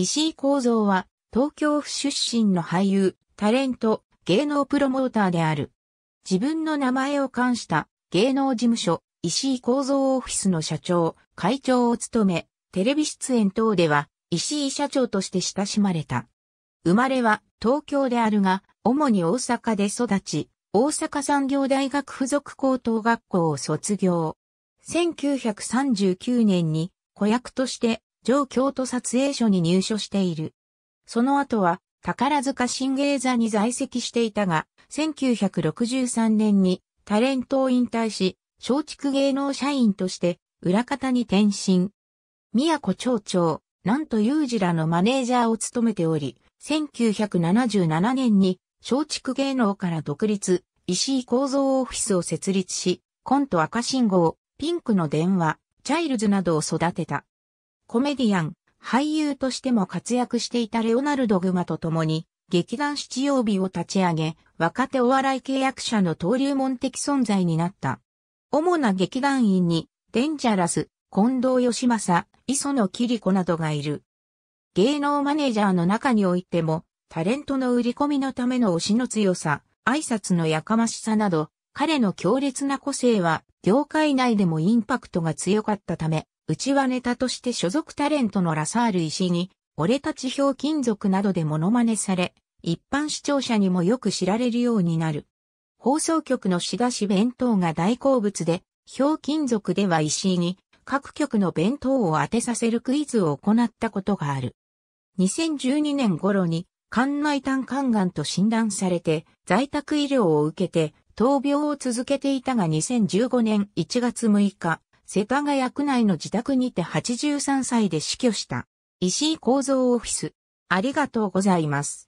石井幸三は、東京府出身の俳優、タレント、芸能プロモーターである。自分の名前を冠した芸能事務所、石井幸三オフィスの社長、会長を務め、テレビ出演等では、石井社長として親しまれた。生まれは東京であるが、主に大阪で育ち、大阪産業大学附属高等学校を卒業。1939年に子役として上京都撮影所に入所している。その後は、宝塚新芸座に在籍していたが、1963年にタレントを引退し、松竹芸能社員として裏方に転身。宮古町長、なんと裕二らのマネージャーを務めており、1977年に松竹芸能から独立、石井構造オフィスを設立し、コント赤信号、ピンクの電話、チャイルズなどを育てた。コメディアン、俳優としても活躍していたレオナルド・グマと共に、劇団七曜日を立ち上げ、若手お笑い契約者の登竜門的存在になった。主な劇団員に、デンジャラス、近藤義正、磯野リ子などがいる。芸能マネージャーの中においても、タレントの売り込みのための推しの強さ、挨拶のやかましさなど、彼の強烈な個性は、業界内でもインパクトが強かったため、内輪ネタとして所属タレントのラサール石に、俺たちひょう金属などでモノマネされ、一般視聴者にもよく知られるようになる。放送局の仕出し弁当が大好物で、ひょう金属では石井に各局の弁当を当てさせるクイズを行ったことがある。2012年頃に、肝内胆管癌と診断されて、在宅医療を受けて、闘病を続けていたが2015年1月6日、世田谷区内の自宅にて83歳で死去した。石井構造オフィス。ありがとうございます。